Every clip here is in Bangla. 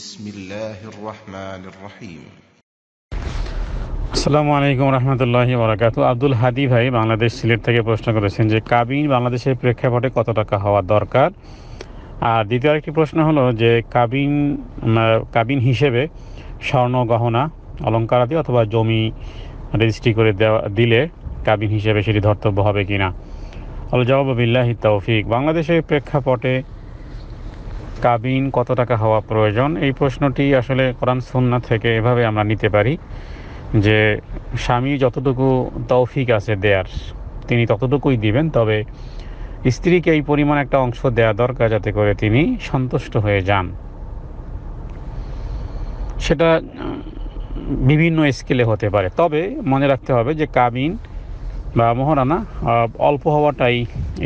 بسم الله الرحمن الرحيم আসসালামু আলাইকুম রহমতুল্লাহি বরাকাতু আব্দুল হাদি ভাই বাংলাদেশ সিলেট থেকে প্রশ্ন করেছেন যে কাবিন বাংলাদেশের প্রেক্ষাপটে কত টাকা হওয়া দরকার আর দ্বিতীয় একটি প্রশ্ন হলো যে কাবিন কাবিন হিসেবে স্বর্ণ গহনা অলঙ্কার আদি অথবা জমি রেজিস্ট্রি করে দেওয়া দিলে কাবিন হিসেবে সেটি ধর্তব্য হবে কি না আল জবাব বিল্লাহি তৌফিক বাংলাদেশের প্রেক্ষাপটে কাবিন কত টাকা হওয়া প্রয়োজন এই প্রশ্নটি আসলে কোরআন সুন্না থেকে এভাবে আমরা নিতে পারি যে স্বামী যতটুকু তৌফিক আছে দেয়ার তিনি ততটুকুই দিবেন তবে স্ত্রীকে এই পরিমাণ একটা অংশ দেয়া দরকার যাতে করে তিনি সন্তুষ্ট হয়ে যান সেটা বিভিন্ন স্কেলে হতে পারে তবে মনে রাখতে হবে যে কাবিন বা মহারানা অল্প হওয়াটাই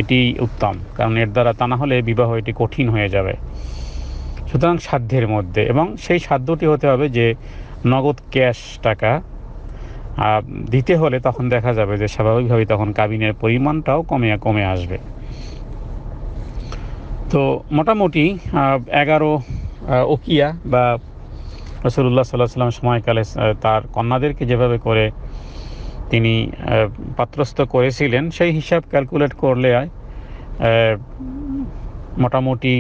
এটি উত্তম কারণ এর দ্বারা তা না হলে বিবাহ এটি কঠিন হয়ে যাবে সুতরাং সাধ্যের মধ্যে এবং সেই সাধ্যটি হতে হবে যে নগদ ক্যাশ টাকা দিতে হলে তখন দেখা যাবে যে স্বাভাবিকভাবে তখন কাবিনের পরিমাণটাও কমে কমে আসবে তো মোটামুটি এগারো ওকিয়া বা রসুল্লাহ সাল্লাহ সাল্লাম সময়কালে তার কন্যাদেরকে যেভাবে করে তিনি পাত্রস্থ করেছিলেন সেই হিসাব ক্যালকুলেট করলে মোটামুটি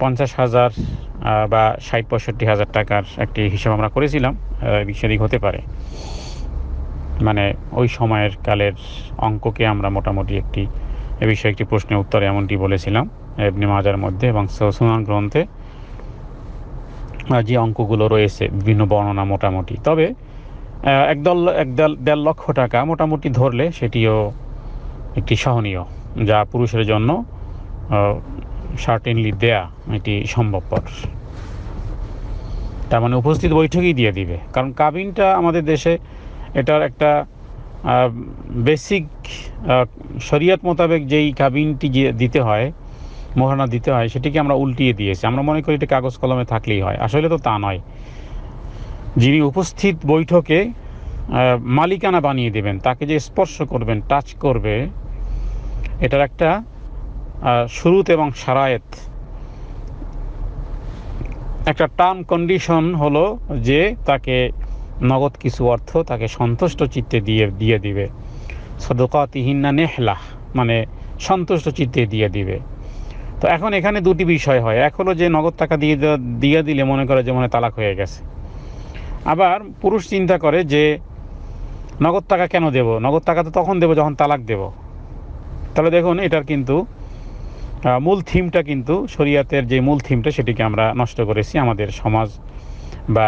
পঞ্চাশ হাজার বা ষাট পঁয়ষট্টি হাজার টাকার একটি হিসাব আমরা করেছিলাম সেদিক হতে পারে মানে ওই সময়ের কালের অঙ্ককে আমরা মোটামুটি একটি এ বিষয়ে একটি প্রশ্নের উত্তরে এমনটি বলেছিলাম এমনি মাজার মধ্যে এবং সুনান গ্রন্থে যে অঙ্কগুলো রয়েছে বিভিন্ন বর্ণনা মোটামুটি তবে একদল এক দেড় লক্ষ টাকা মোটামুটি ধরলে সেটিও একটি সহনীয় যা পুরুষের জন্য সার্টেনলি দেয়া এটি সম্ভবপর তার মানে উপস্থিত বৈঠকই দিয়ে দিবে কারণ কাবিনটা আমাদের দেশে এটার একটা বেসিক শরিয়ত মোতাবেক যেই কাবিনটি দিতে হয় মোহরানা দিতে হয় সেটিকে আমরা উল্টিয়ে দিয়েছি আমরা মনে করি এটা কাগজ কলমে থাকলেই হয় আসলে তো তা নয় যিনি উপস্থিত বৈঠকে মালিকানা বানিয়ে দেবেন তাকে যে স্পর্শ করবেন টাচ করবে এটার একটা শুরুত এবং সারায়েত একটা টার্ম কন্ডিশন হলো যে তাকে নগদ কিছু অর্থ তাকে সন্তুষ্ট চিত্তে দিয়ে দিয়ে দিবে সদকাতিহিন্না নেহলাহ মানে সন্তুষ্ট চিত্তে দিয়ে দিবে তো এখন এখানে দুটি বিষয় হয় এক হলো যে নগদ টাকা দিয়ে দিয়ে দিলে মনে করে যে মনে তালাক হয়ে গেছে আবার পুরুষ চিন্তা করে যে নগদ টাকা কেন দেব নগদ টাকা তো তখন দেব যখন তালাক দেব তাহলে দেখুন এটার কিন্তু মূল থিমটা কিন্তু শরিয়াতের যে মূল থিমটা সেটিকে আমরা নষ্ট করেছি আমাদের সমাজ বা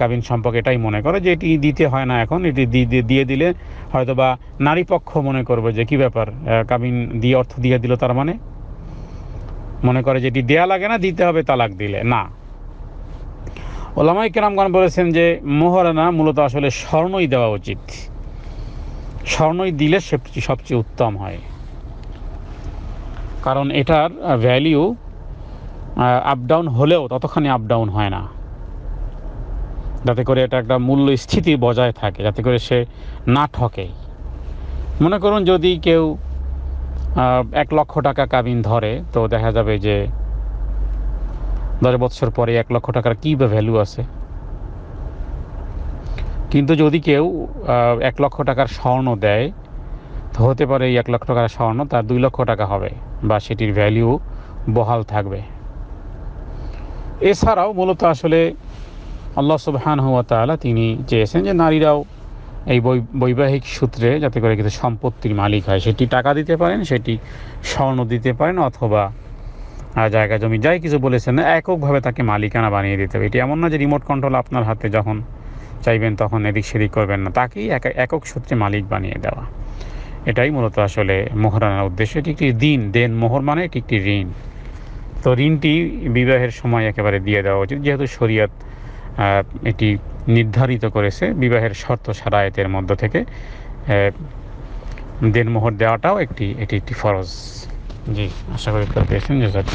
কাবিন সম্পর্ক এটাই মনে করে যে এটি দিতে হয় না এখন এটি দিয়ে দিলে হয়তো বা নারী পক্ষ মনে করবে যে কি ব্যাপার কাবিন দিয়ে অর্থ দিয়ে দিল তার মানে মনে করে যে এটি দেয়া লাগে না দিতে হবে তালাক দিলে না ওলামাই কেরামগান বলেছেন যে মোহরানা মূলত আসলে স্বর্ণই দেওয়া উচিত স্বর্ণই দিলে সবচেয়ে উত্তম হয় কারণ এটার ভ্যালিউ আপ ডাউন হলেও ততখানি আপ ডাউন হয় না যাতে করে এটা একটা মূল্য স্থিতি বজায় থাকে যাতে করে সে না ঠকে মনে করুন যদি কেউ এক লক্ষ টাকা কাবিন ধরে তো দেখা যাবে যে দশ বছর পরে এক লক্ষ টাকার কী বা ভ্যালু আছে কিন্তু যদি কেউ এক লক্ষ টাকার স্বর্ণ দেয় তো হতে পারে এই এক লক্ষ টাকার স্বর্ণ তার দুই লক্ষ টাকা হবে বা সেটির ভ্যালিউ বহাল থাকবে এছাড়াও মূলত আসলে আল্লাহ সুবহান হুয়া তিনি চেয়েছেন যে নারীরাও এই বৈবাহিক সূত্রে যাতে করে কিছু সম্পত্তির মালিক হয় সেটি টাকা দিতে পারেন সেটি স্বর্ণ দিতে পারেন অথবা জায়গা জমি যাই কিছু বলেছেন না এককভাবে তাকে মালিকানা বানিয়ে দিতে হবে এটি এমন না যে রিমোট কন্ট্রোল আপনার হাতে যখন চাইবেন তখন এদিক সেদিক করবেন না তাকেই একক সূত্রে মালিক বানিয়ে দেওয়া এটাই মূলত আসলে মোহরানার উদ্দেশ্য এটি একটি দিন দেন মোহর মানে এটি একটি ঋণ তো ঋণটি বিবাহের সময় একেবারে দিয়ে দেওয়া উচিত যেহেতু শরীয়ত এটি নির্ধারিত করেছে বিবাহের শর্ত সারায়তের মধ্য থেকে দেন মোহর দেওয়াটাও একটি এটি একটি ফরজ জি আশা করি পেয়েছেন জেজাক